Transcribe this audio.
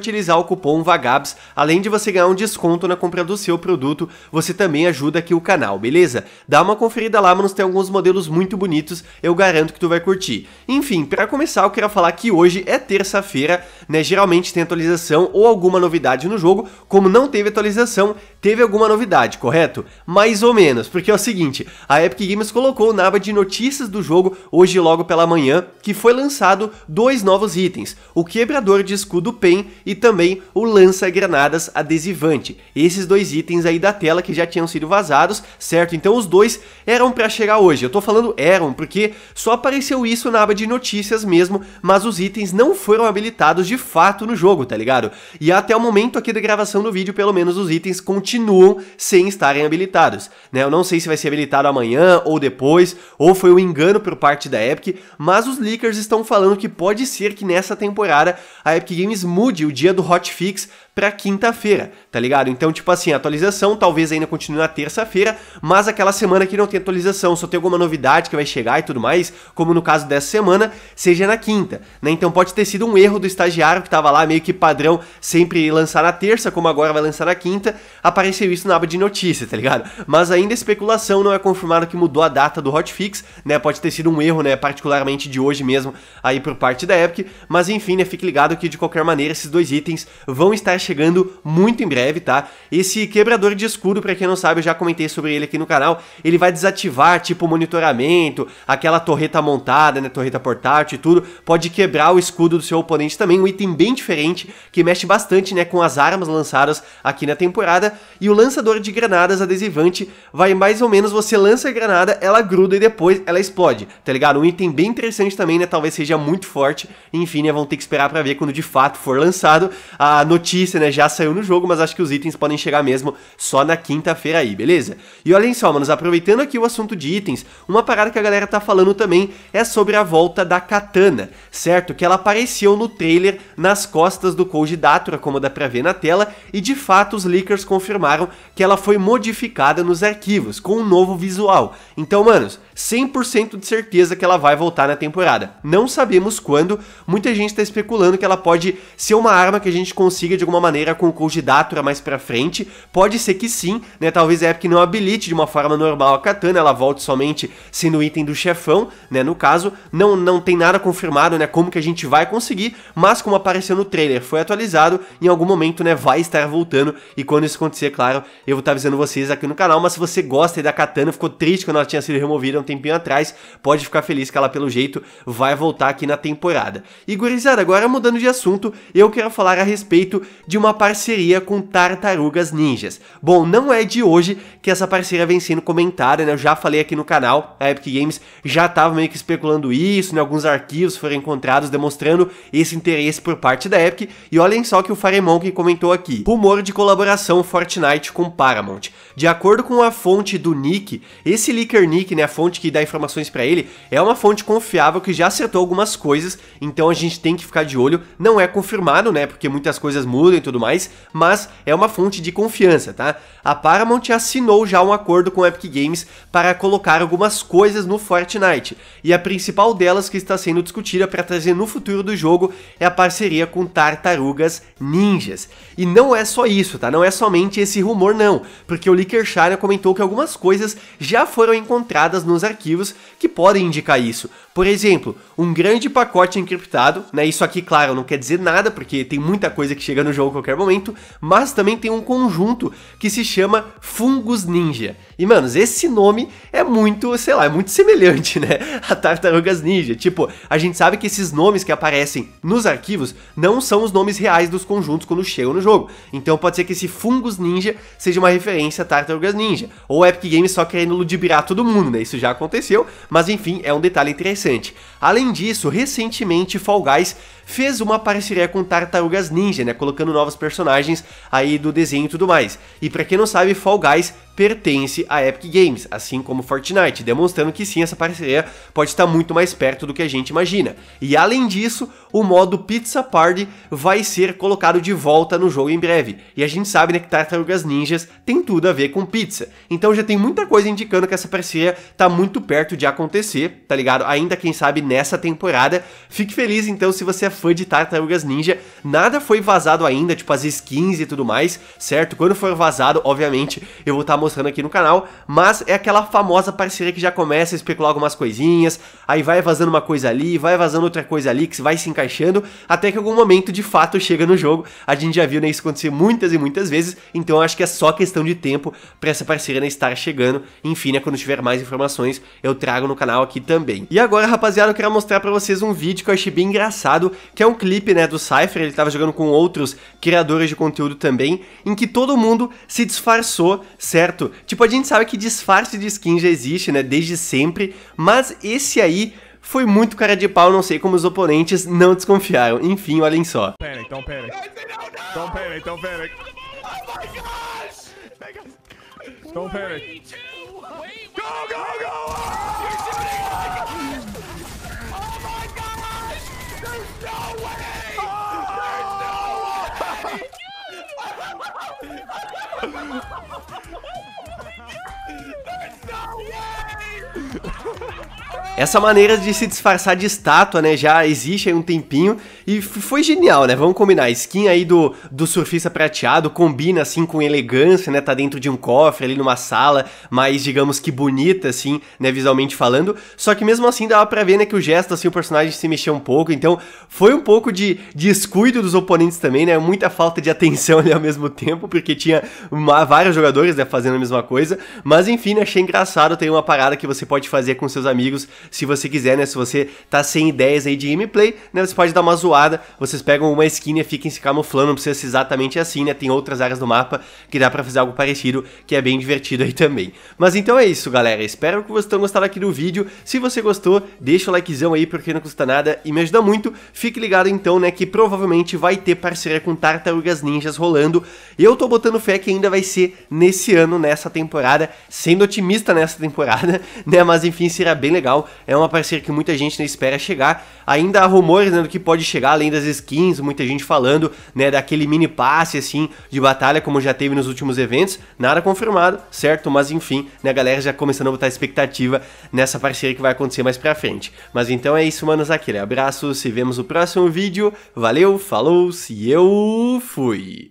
utilizar o cupom VAGABS, além de você ganhar um desconto na compra do seu produto, você também ajuda aqui o canal, beleza? Dá uma conferida lá, mas tem alguns modelos muito bonitos, eu garanto que tu vai curtir. Enfim, para começar eu quero falar que hoje é terça-feira, né, geralmente tem atualização ou alguma novidade no jogo, como não teve atualização, teve alguma novidade, correto? Mais ou menos, porque é o seguinte, a Epic Games colocou na aba de notícias do jogo hoje logo pela manhã, que foi lançado dois novos itens, o quebrador de escudo Pen e e também o lança-granadas adesivante. Esses dois itens aí da tela que já tinham sido vazados, certo? Então os dois eram para chegar hoje. Eu tô falando eram porque só apareceu isso na aba de notícias mesmo, mas os itens não foram habilitados de fato no jogo, tá ligado? E até o momento aqui da gravação do vídeo, pelo menos os itens continuam sem estarem habilitados, né? Eu não sei se vai ser habilitado amanhã ou depois, ou foi um engano por parte da Epic, mas os leakers estão falando que pode ser que nessa temporada a Epic Games mude o dia do hotfix para quinta-feira, tá ligado? Então, tipo assim, a atualização talvez ainda continue na terça-feira, mas aquela semana que não tem atualização, só tem alguma novidade que vai chegar e tudo mais, como no caso dessa semana, seja na quinta, né? Então pode ter sido um erro do estagiário que tava lá meio que padrão sempre lançar na terça, como agora vai lançar na quinta, apareceu isso na aba de notícia, tá ligado? Mas ainda especulação, não é confirmado que mudou a data do hotfix, né? Pode ter sido um erro, né, particularmente de hoje mesmo aí por parte da Epic, mas enfim, né, fique ligado que de qualquer maneira esses dois itens vão estar chegando muito em breve, tá? Esse quebrador de escudo, para quem não sabe, eu já comentei sobre ele aqui no canal, ele vai desativar, tipo, monitoramento, aquela torreta montada, né, torreta portátil e tudo, pode quebrar o escudo do seu oponente também, um item bem diferente, que mexe bastante, né, com as armas lançadas aqui na temporada, e o lançador de granadas adesivante vai mais ou menos, você lança a granada, ela gruda e depois ela explode, tá ligado? Um item bem interessante também, né, talvez seja muito forte, enfim, né, vão ter que esperar para ver quando de fato for lançado, a notícia, né, já saiu no jogo, mas acho que os itens podem chegar mesmo só na quinta-feira aí, beleza? E olhem só, manos, aproveitando aqui o assunto de itens, uma parada que a galera tá falando também é sobre a volta da Katana, certo? Que ela apareceu no trailer nas costas do Koji Datura, como dá pra ver na tela, e de fato os leakers confirmaram que ela foi modificada nos arquivos, com um novo visual. Então, manos, 100% de certeza que ela vai voltar na temporada. Não sabemos quando, muita gente tá especulando que ela pode ser uma arma que a gente consiga de alguma maneira com o Koji Datura mais pra frente. Pode ser que sim, né? Talvez a Epic não habilite de uma forma normal a katana, ela volte somente sendo item do chefão, né? No caso, não, não tem nada confirmado, né? Como que a gente vai conseguir, mas como apareceu no trailer, foi atualizado, em algum momento, né? Vai estar voltando. E quando isso acontecer, claro, eu vou estar tá avisando vocês aqui no canal. Mas se você gosta da katana, ficou triste quando ela tinha sido removida um tempinho atrás, pode ficar feliz que ela, pelo jeito, vai voltar aqui na temporada. E gurizada, agora mudando de assunto, eu quero falar falar a respeito de uma parceria com Tartarugas Ninjas. Bom, não é de hoje que essa parceria vem sendo comentada, né? Eu já falei aqui no canal, a Epic Games já estava meio que especulando isso, né? Alguns arquivos foram encontrados demonstrando esse interesse por parte da Epic. E olhem só que o Faremon que comentou aqui. Rumor de colaboração Fortnite com Paramount. De acordo com a fonte do Nick, esse leaker Nick, né, a fonte que dá informações para ele, é uma fonte confiável que já acertou algumas coisas, então a gente tem que ficar de olho. Não é confirmado, né? né? Porque muitas coisas mudam e tudo mais, mas é uma fonte de confiança, tá? A Paramount assinou já um acordo com a Epic Games para colocar algumas coisas no Fortnite, e a principal delas que está sendo discutida para trazer no futuro do jogo é a parceria com Tartarugas Ninjas. E não é só isso, tá? Não é somente esse rumor não, porque o Lickershire comentou que algumas coisas já foram encontradas nos arquivos que podem indicar isso. Por exemplo, um grande pacote encriptado, né? Isso aqui, claro, não quer dizer nada, porque tem muita coisa que chega no jogo a qualquer momento, mas também tem um conjunto que se chama Fungos Ninja. E, manos, esse nome é muito, sei lá, é muito semelhante, né? A Tartarugas Ninja. Tipo, a gente sabe que esses nomes que aparecem nos arquivos não são os nomes reais dos conjuntos quando chegam no jogo. Então pode ser que esse Fungos Ninja seja uma referência a Tartarugas Ninja. Ou Epic Games só querendo ludibriar todo mundo, né? Isso já aconteceu, mas enfim, é um detalhe interessante. Além disso, recentemente Fall Guys fez uma parceria com Tartarugas Ninja, né? Colocando novos personagens aí do desenho e tudo mais. E para quem não sabe, Fall Guys pertence à Epic Games, assim como Fortnite, demonstrando que sim, essa parceria pode estar muito mais perto do que a gente imagina. E além disso, o modo Pizza Party vai ser colocado de volta no jogo em breve. E a gente sabe né, que Tartarugas Ninjas tem tudo a ver com pizza. Então já tem muita coisa indicando que essa parceria está muito perto de acontecer, tá ligado? Ainda quem sabe nessa temporada. Fique feliz então se você é fã de Tartarugas Ninja. Nada foi vazado ainda, tipo as skins e tudo mais, certo? Quando for vazado, obviamente, eu vou estar tá mostrando mostrando aqui no canal, mas é aquela famosa parceria que já começa a especular algumas coisinhas, aí vai vazando uma coisa ali, vai vazando outra coisa ali, que vai se encaixando, até que algum momento de fato chega no jogo. A gente já viu né, isso acontecer muitas e muitas vezes, então acho que é só questão de tempo para essa parceria né, estar chegando. Enfim, né, quando tiver mais informações, eu trago no canal aqui também. E agora, rapaziada, eu quero mostrar para vocês um vídeo que eu achei bem engraçado, que é um clipe né, do Cypher, ele estava jogando com outros criadores de conteúdo também, em que todo mundo se disfarçou, certo? certo. Tipo, a gente sabe que disfarce de skin já existe, né, desde sempre, mas esse aí foi muito cara de pau, não sei como os oponentes não desconfiaram. Enfim, olhem só. Panic, don't panic. Don't panic, don't panic. Oh my gosh! Don't Go, go, go! Oh! Essa maneira de se disfarçar de estátua, né, já existe aí um tempinho e foi genial, né? Vamos combinar, a skin aí do, do surfista prateado combina assim com elegância, né? Tá dentro de um cofre ali numa sala, mas digamos que bonita assim, né, visualmente falando. Só que mesmo assim dava para ver, né, que o gesto assim o personagem se mexia um pouco, então foi um pouco de, de descuido dos oponentes também, né? Muita falta de atenção ali ao mesmo tempo, porque tinha uma, vários jogadores né, fazendo a mesma coisa, mas enfim, né, achei engraçado, tem uma parada que você pode fazer com seus amigos se você quiser, né? Se você tá sem ideias aí de gameplay, né? Você pode dar uma zoada, vocês pegam uma skin e fiquem se camuflando, não precisa ser exatamente assim, né? Tem outras áreas do mapa que dá pra fazer algo parecido, que é bem divertido aí também. Mas então é isso, galera. Espero que vocês tenham gostado aqui do vídeo. Se você gostou, deixa o likezão aí, porque não custa nada e me ajuda muito. Fique ligado então, né, que provavelmente vai ter parceria com Tartarugas Ninjas rolando. Eu tô botando fé que ainda vai ser nesse ano, nessa temporada, sendo otimista nessa temporada, né, mas enfim, será bem legal é uma parceria que muita gente não espera chegar. Ainda há rumores né, do que pode chegar, além das skins, muita gente falando né, daquele mini passe assim de batalha, como já teve nos últimos eventos. Nada confirmado, certo? Mas enfim, né, a galera já começando a botar expectativa nessa parceria que vai acontecer mais pra frente. Mas então é isso, manos. aqui. abraço, se vemos no próximo vídeo. Valeu, falou, se eu fui!